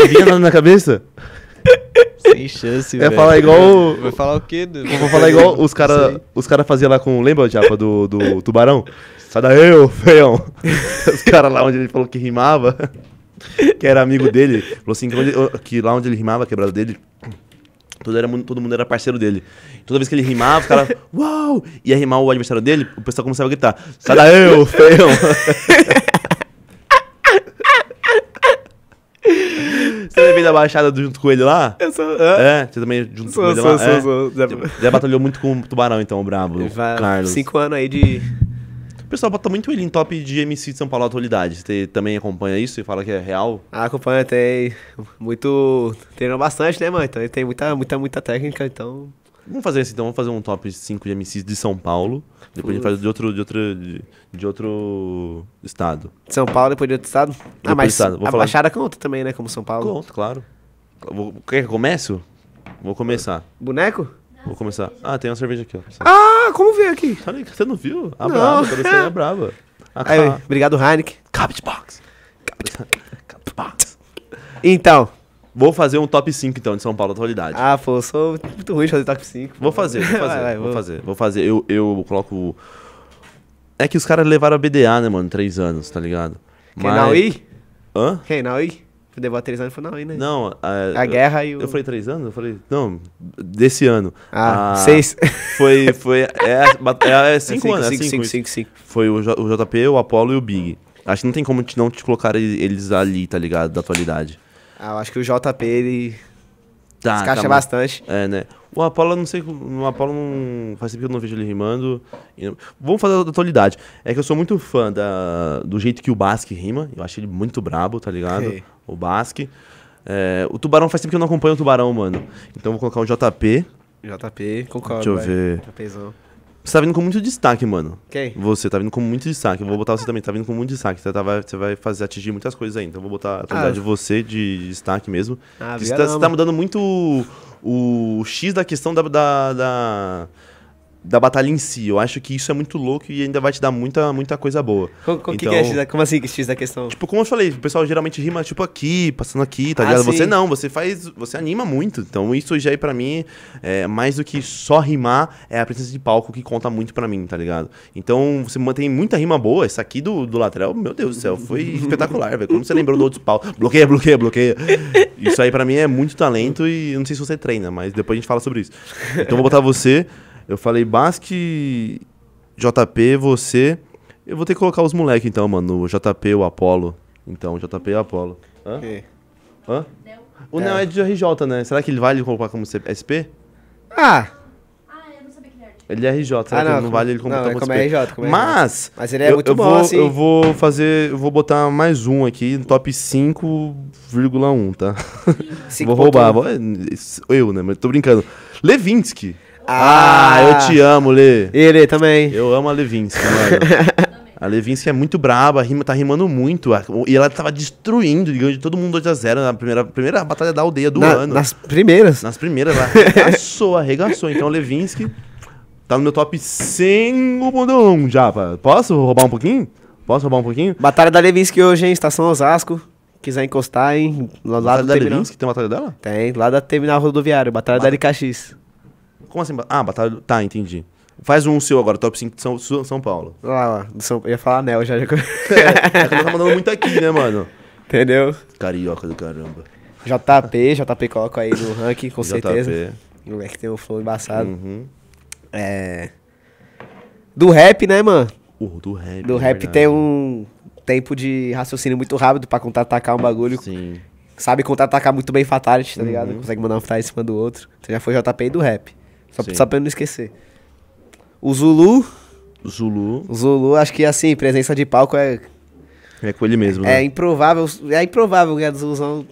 Não vinha nada na cabeça? Sem chance, velho. Vai falar igual. Vai falar o quê? Vou falar igual os caras os cara faziam lá com. Lembra, Japa, do, do Tubarão? Sai daí, ô feião. os caras lá onde ele falou que rimava, que era amigo dele, falou assim: que, onde, que lá onde ele rimava, quebrado dele. Todo, era, todo mundo era parceiro dele. Toda vez que ele rimava, os caras, uau! Ia rimar o adversário dele, o pessoal começava a gritar: Sai daí, ô feião! Você veio da Baixada junto com ele lá? Eu sou. É, você também é junto sou, com ele sou, lá? Sou, é. sou, já... Tipo, já batalhou muito com o Tubarão, então, o brabo. Vai, Carlos. Cinco anos aí de. O pessoal bota muito ele em top de MC de São Paulo atualidade. Você também acompanha isso e fala que é real? Ah, acompanha, tem muito. Treinou bastante, né, mano? Então ele tem muita, muita, muita técnica, então. Vamos fazer isso então, vamos fazer um top 5 de MCs de São Paulo. Depois Uf. a gente faz de outro, de outro, de, de outro estado. De São Paulo, depois de outro estado? Ah, depois ah, mas estado. Vou a falar... Baixada conta também, né? Como São Paulo. Conta, claro. Vou... Quer que eu comece? Vou começar. Boneco? Vou começar. Ah, tem uma cerveja aqui, ó. Ah, como veio aqui? Tá você não viu? A não. É a Aí, obrigado, Heineken. Cabot Box. Cabot Box. Então, Vou fazer um top 5, então, de São Paulo atualidade. Ah, pô, eu sou muito ruim de fazer top 5. Vou fazer, vou fazer. vai, vai, vou, vou fazer, vou fazer. Eu, eu coloco. É que os caras levaram a BDA, né, mano? Três anos, tá ligado? Quem Mas... Naui? Hã? Quem Naui? Levou três anos foi Naui, né? Não, a, a guerra eu, e o. Eu falei três anos? Eu falei. Não, desse ano. Ah, ah seis. Foi. foi é, é, é, é cinco, cinco anos. É cinco, é cinco, cinco, cinco, cinco, Foi o, J, o JP, o Apollo e o Big. Acho que não tem como te, não te colocar eles ali, tá ligado? Da atualidade. Ah, eu acho que o JP, ele tá, tá descaixa tá bastante. É, né? O Apollo, não sei. O Apollo não. Faz tempo que eu não vejo ele rimando. Vamos falar da atualidade. É que eu sou muito fã da, do jeito que o Basque rima. Eu acho ele muito brabo, tá ligado? O Basque. É, o Tubarão faz tempo que eu não acompanho o Tubarão, mano. Então vou colocar o JP. JP, concordo Deixa eu ver. JPzão. Você tá vindo com muito destaque, mano. Quem? Você tá vindo com muito destaque. Eu vou botar você também, tá vindo com muito destaque. Você, tá, vai, você vai fazer atingir muitas coisas ainda. Então eu vou botar a tonalidade ah. de você de destaque mesmo. Ah, você, tá, você tá mudando muito o, o X da questão da, da, da da batalha em si. Eu acho que isso é muito louco e ainda vai te dar muita, muita coisa boa. Como, então, que é então, como assim que X da questão? Tipo, como eu falei, o pessoal geralmente rima, tipo, aqui, passando aqui, tá ah, ligado? Sim. Você não, você faz. Você anima muito. Então, isso já aí é pra mim, é, mais do que só rimar, é a presença de palco que conta muito pra mim, tá ligado? Então, você mantém muita rima boa. Essa aqui do, do lateral, meu Deus do céu, foi espetacular, velho. Como você lembrou do outro palco, Bloqueia, bloqueia, bloqueia. Isso aí pra mim é muito talento e não sei se você treina, mas depois a gente fala sobre isso. Então, vou botar você. Eu falei, Basque, JP, você. Eu vou ter que colocar os moleques então, mano. O JP, o Apolo. Então, JP e Apolo. Hã? Okay. Hã? Não. O Neo é, é de RJ, né? Será que ele vale colocar como SP? É ah! ah ele é RJ, ah, será não, que não vale ele como não, é como é RJ, como é Mas, mas ele é eu, muito eu bom, vou, assim. Eu vou fazer, eu vou botar mais um aqui, no top 5,1, tá? 5. vou roubar, vou, é, eu, né? Mas tô brincando. Levinsky. Ah, ah, eu te ah. amo, Lê. Ele também. Eu amo a Levinsky, mano. a Levinsky é muito braba, rima, tá rimando muito. E ela tava destruindo, digamos, de todo mundo 2x0 na primeira, primeira batalha da aldeia do na, ano. Nas primeiras? Nas primeiras, ela arregaçou, arregaçou. Então, Levinsky tá no meu top 5.1 já. Posso roubar um pouquinho? Posso roubar um pouquinho? Batalha da Levinsky hoje, em Estação Osasco quiser encostar, hein? Lá, da Levinsky, tem batalha dela? Tem, lá da terminal rodoviário, batalha ah. da LKX. Como assim? Ah, Batalha Tá, entendi. Faz um seu agora, top 5 de São, São Paulo. Lá, lá. Do São... ia falar anel já. já... é, é tá mandando muito aqui, né, mano? Entendeu? Carioca do caramba. JP, JP coloca aí no ranking, com JP. certeza. O moleque tem um flow embaçado. Uhum. É... Do rap, né, mano? Uh, do rap. Do é rap tem um tempo de raciocínio muito rápido pra contra-atacar um bagulho. Sim. Sabe contra-atacar muito bem Fatality, tá uhum. ligado? Consegue mandar um frase em cima do outro. Então já foi JP do rap. Só, Sim. só pra eu não esquecer. O Zulu. Zulu. Zulu, acho que assim, presença de palco é. É com ele mesmo, é né? É improvável. É improvável ganhar do Zuluzão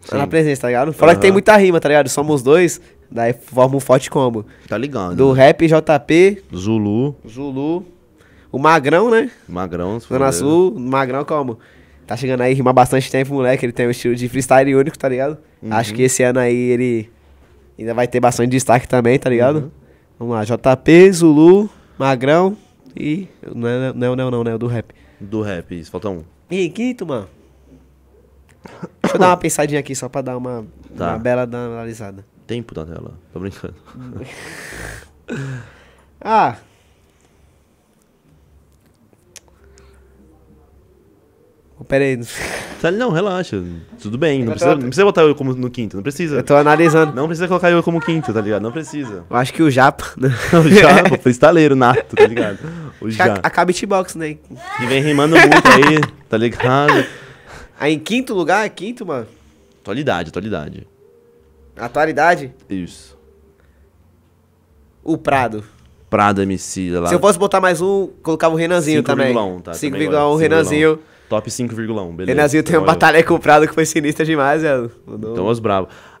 Sim. na presença, tá ligado? Fora uhum. que tem muita rima, tá ligado? Somos dois, daí forma um forte combo. Tá ligado. Do né? rap JP. Zulu. Zulu. O Magrão, né? Magrão, Zona Sul, Magrão como? Tá chegando aí, rima bastante tempo, moleque. Ele tem um estilo de freestyle único, tá ligado? Uhum. Acho que esse ano aí ele Ainda vai ter bastante destaque também, tá ligado? Uhum. Vamos lá, JP, Zulu, Magrão e. Não é, não, é não, não, não, é o do rap. Do rap, isso, falta um. E quinto, mano. Deixa eu dar uma pensadinha aqui só pra dar uma, tá. uma bela analisada. Tempo da tela, tô brincando. ah, Pera aí. Não, relaxa. Tudo bem. Não precisa, não precisa botar eu como no quinto. Não precisa. Eu tô analisando. Não precisa colocar eu como quinto, tá ligado? Não precisa. Eu acho que o Japa. Né? o Japa, freestaleiro nato, tá ligado? O Japa. Acaba beatbox, né? E vem rimando muito aí, tá ligado? Aí em quinto lugar é quinto, mano? Atualidade, atualidade. Atualidade? Isso. O Prado. Prado MC lá. Se eu posso botar mais um, colocava o Renanzinho 5, também. 5,1, tá? 5,1 Renanzinho. 5, Top 5,1, beleza. Enazinho tem uma batalha comprada que foi sinistra demais, velho. Então, os bravos.